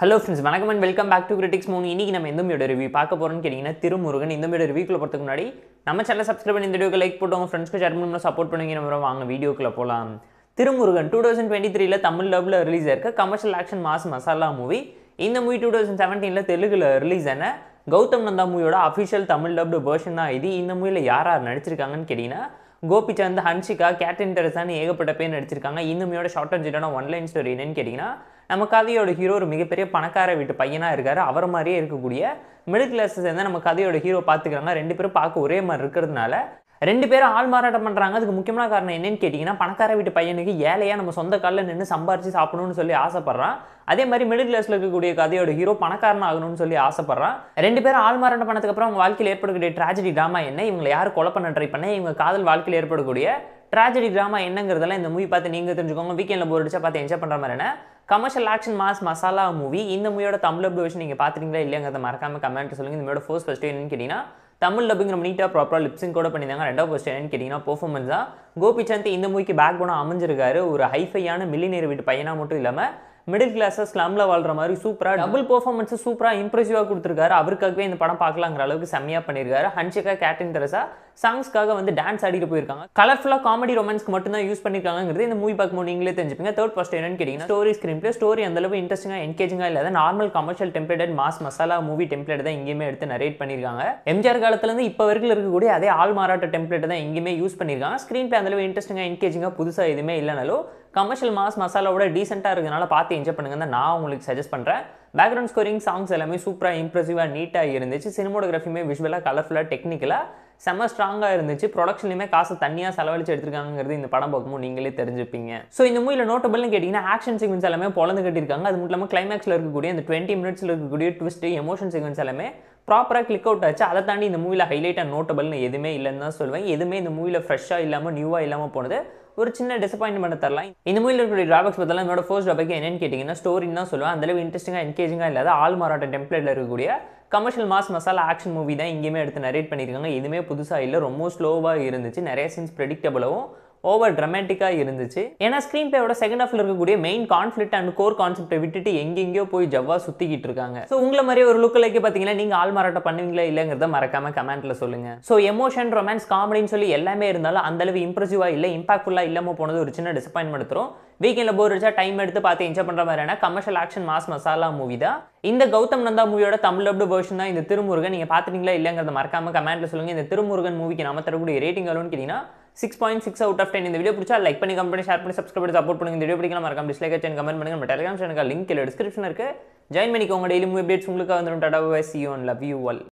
hello friends வணக்கம் and welcome back to critics மூணு இன்றைக்கி நம்ம எந்த மீடியோ ரிவ்யூ பார்க்க போகிறோம்னு கேட்டிங்கன்னா திருமுருகன் இந்த மீடியோ ரிவ்யூக்குள்ள போகிறதுக்கு முன்னாடி நம்ம சேனல் சப்ஸ்கிரைப் பண்ணி இந்த வீடியோக்கு லைக் போட்டோம் ஃப்ரெண்ட்ஸ்க்கு ஷேர் பண்ணி சப்போர்ட் பண்ணுவீங்க நம்ம வாங்க வீடியோக்குள்ளே போகலாம் திருமுருகன் டூ தௌசண்ட் டுவெண்ட்டி த்ரீல தமிழ் லவ்வில் ரிலீஸ் ஆயிருக்க commercial action mass masala movie இந்த மூவி டூ தௌசண்ட் செவன்டீனில் தெலுங்கில் ரிலீஸ் ஆன கௌதம் நந்தா மூவியோட அஃபிஷியல் தமிழ் லவ்டு வேர்ஷன் தான் இது இந்த மூவியில் யார் யார் நடிச்சிருக்காங்கன்னு கேட்டிங்கன்னா கோபிச்சந்த் ஹன்ஷிகா கேட்ரின் டெரசான்னு ஏகப்பட்ட பேர் நடிச்சிருக்காங்க இந்த மூவியோட short and one line story என்னன்னு கேட்டிங்கன்னா நம்ம கதையோட ஹீரோ ஒரு மிகப்பெரிய பணக்கார வீட்டு பையனாக இருக்கார் அவர் மாதிரியே இருக்கக்கூடிய மிடில் கிளாஸை சேர்ந்து நம்ம கதையோட ஹீரோ பார்த்துக்கிறாங்க ரெண்டு பேரும் பார்க்க ஒரே மாதிரி இருக்கிறதுனால ரெண்டு பேரும் ஆள் மாறாட்டம் பண்ணுறாங்க அதுக்கு முக்கியமான காரணம் என்னன்னு கேட்டிங்கன்னா பணக்கார வீட்டு பையனுக்கு ஏழையாக நம்ம சொந்த காலில் நின்று சம்பாரித்து சாப்பிடணும்னு சொல்லி ஆசைப்பட்றான் அதே மாதிரி மிடில் கிளாஸில் இருக்கக்கூடிய கதையோட ஹீரோ பணக்காரன் ஆகணும்னு சொல்லி ஆசைப்பட்றான் ரெண்டு பேரும் ஆள் மாறாட்டம் பண்ணதுக்கு அப்புறம் அவங்க வாழ்க்கையில் ஏற்படக்கூடிய ட்ராஜடி ட்ராமா என்ன இவங்களை யார் கொலை பண்ண ட்ரை பண்ண இவங்க காதல் வாழ்க்கையில் ஏற்படக்கூடிய ட்ராஜடி ட்ராமா என்னங்கிறதெல்லாம் இந்த மூவி பார்த்து நீங்கள் தெரிஞ்சுக்கோங்க வீக்கெண்டில் போர் அடிச்சா பார்த்து என்ஜாய் பண்ணுற மாதிரி என்ன commercial action mass masala movie இந்த மூவியோட தமிழ் விஷயம் நீங்கள் பார்த்துட்டீங்களா இல்லையாங்கிறத மறக்காம கமெண்ட் சொல்லுங்க இந்த மூவியோட ஃபர்ஸ்ட் ஃபஸ்ட்டு என்னன்னு கேட்டிங்கன்னா தமிழ் டப்பிங் ரொம்ப நீட்டாக ப்ராப்பராக லிப்ஸிங் கூட பண்ணியிருந்தாங்க ரெண்டாவது ஃபர்ஸ்ட் என்னன்னு கேட்டிங்கன்னா பர்ஃபார்மன்ஸ் தான் கோபிச்சந்த் இந்த மூவிக்கு பேக் போனால் அமைஞ்சிருக்காரு ஒரு ஹைஃபையான மில்லினியர் வீட்டு பையனாக மட்டும் இல்லாமல் மிடில் கிளாஸஸ் ஸ்லாமில் வாழ்கிற மாதிரி சூப்பராக டபுள் பர்ஃபார்மன்ஸை சூப்பராக இம்ப்ரெசிவாக கொடுத்துருக்காரு அவருக்காகவே இந்த படம் பார்க்கலாங்கிற அளவுக்கு செம்மையாக பண்ணியிருக்காரு ஹன்ஷிகா கேட்டின் தெரசா சாங்ஸ்க்காக வந்து டான்ஸ் ஆடிட்டு போயிருக்காங்க கலர்ஃபுல்லாக காமெடி ரொமான்ஸ்க்கு மட்டும் தான் யூஸ் பண்ணிருக்காங்க இந்த மூவி பார்க்கும்போது நீங்களே தெரிஞ்சுப்பீங்க தேர்ட் ஃபர்ஸ்ட் என்னன்னு கேட்டிங்கன்னா ஸ்டோரி ஸ்க்ரீன் பிளே ஸ்டோரி அந்தளவு இன்ட்ரெஸ்டிங்காக என்கேஜிங்காக இல்லாத normal commercial template mass masala movie template தான் எங்கேயுமே எடுத்து நரேட் பண்ணியிருக்காங்க எம்ஜிஆர் காலத்துலேருந்து இப்போ வரைக்கும் இருக்கக்கூடிய அதே ஆள் மாறாட்ட டெம்ப்ளேட் தான் இங்கேயுமே யூஸ் பண்ணியிருக்காங்க ஸ்க்ரீன் பிளே அந்தளவு இன்ட்ரெஸ்டிங்காக என்கேஜிங்காக புதுசாக எதுவுமே இல்லைனாலும் கமர்ஷியல் மாஸ் மசாலாவோட டீசெண்டாக இருக்கிறதுனால பார்த்து என்ஜாய் பண்ணுங்க தான் நான் உங்களுக்கு சஜஸ்ட் பண்ணுறேன் பேக்ரவுண்ட் ஸ்கோரிங் சாங்ஸ் எல்லாமே சூப்பராக இம்ப்ரெசிவாக நீட்டாக இருந்துச்சு சினிமோகிராஃபியுமே விஷுவலாக கலர்ஃபுல்லாக டெக்னிக்கலாக செம்ம ஸ்ட்ராங்காக இருந்துச்சு ப்ரொடக்ஷன்லையுமே காசு தனியாக செலவழிச்சு எடுத்திருக்காங்கிறது இந்த படம் பார்க்கும்போது நீங்களே தெரிஞ்சுப்பீங்க ஸோ இந்த மூவியில் நோட்டபிள்னு கேட்டிங்கன்னா ஆக்ஷன் சீக்வன்ஸ் எல்லாமே பொழந்து கட்டியிருக்காங்க அது மட்டும் இல்லாமல் கிளைமேக்ஸில் இருக்கக்கூடிய அந்த டுவெண்ட்டி மினிட்ஸில் இருக்கக்கூடிய ட்விஸ்ட்டு எமோஷன் சீக்வன்ஸ் எல்லாமே ப்ராப்பராக கிளிக் அவுட் ஆச்சு அதை தாண்டி இந்த மூவியில் ஹைலைட்டாக நோட்டபிள்னு எதுவுமே இல்லைன்னு தான் சொல்லுவேன் எதுவுமே இந்த மூவியில் ஃப்ரெஷ்ஷாக இல்லாமல் நியூவாக இல்லாமல் போனது ஒரு சின்ன டிசப்பாயின்மெண்ட் தரலாம் இந்த மூவியில் இருக்கிற டிராபக்ஸ் பார்த்தலாம் என்னோட ஃபர்ஸ்ட் டாபிக் என்னன்னு கேட்டிங்கன்னா ஸ்டோரின்னு தான் சொல்லுவேன் அந்தளவு இன்ட்ரெஸ்டிங்காக என்கேஜிங்காக இல்லாத ஆள் மாறாட்ட டெம்ப்ளேட்டில் இருக்கக்கூடிய commercial mass masala action movie தான் இங்கேயுமே எடுத்து நரேட் பண்ணியிருக்காங்க எதுவுமே புதுசாக இல்லை ரொம்ப ஸ்லோவாக இருந்துச்சு நிறைய சீன்ஸ் ப்ரெடிக்டபுளாகவும் ஓவர் ட்ரமேட்டிக்காக இருந்துச்சு ஏன்னா ஸ்க்ரீன் பிளேயோட செகண்ட் ஆஃப்ல இருக்கக்கூடிய மெயின் கான்ஃபிளிக் அண்ட் கோர் கான்செப்ட்டை விட்டுட்டு எங்கெங்கயோ போய் ஜவ்வா சுத்திக்கிட்டு இருக்காங்க ஸோ உங்களை மாதிரி ஒரு லுக்கிலைக்கு பார்த்தீங்கன்னா நீங்க ஆள் மாறாட்டம் பண்ணுவீங்களா இல்லைங்கிறத மறக்காம கமெண்ட்ல சொல்லுங்க ஸோ எமோஷன் ரொமான்ஸ் காமெடின்னு சொல்லி எல்லாமே இருந்தாலும் அந்த அளவு இம்ப்ரெசிவா இல்லை இம்பாக்ட்ஃபுல்லா இல்லாமல் போனது ஒரு சின்ன டிசப்பாயின்ட் தரும் வீக்கெண்ட்ல போர் அடிச்சா டைம் எடுத்து பார்த்து என்ஜாய் பண்ணுற மாதிரியான commercial action mass masala movie தான் இந்த கௌதம் நந்தா மூவியோட தமிழ் அப்டு வேர்ஷன் தான் இந்த திருமுருகன் நீங்க பாத்துட்டீங்களா இல்லைங்கிறத மறக்காம கமெண்ட்ல சொல்லுங்க இந்த திருமுருகன் மூவிக்கு நம்ம தரக்கூடிய ரேட்டிங் எவ்வளோன்னு கேட்டிங்கன்னா six point six out of ten இந்த வீடியோ பிடிச்சா லைக் பண்ணி கம்பெனி ஷேர் பண்ணி சப்ஸ்கிரைப் பண்ணி சப்போர்ட் பண்ணுங்க இந்த வீடியோ பிடிக்கலாம் மறக்காம டிஸ்லைக் அண்ட் கமெண்ட் பண்ணுங்க டெலிகிராம் சேனலுக்கு லிங்க் இல்லை டிஸ்கிரிப்ஷன் இருக்கு ஜாயின் பண்ணிக்கோங்க டெய்லி அப்டேட்ஸ் உங்களுக்கு வந்துடும் tata see one love you all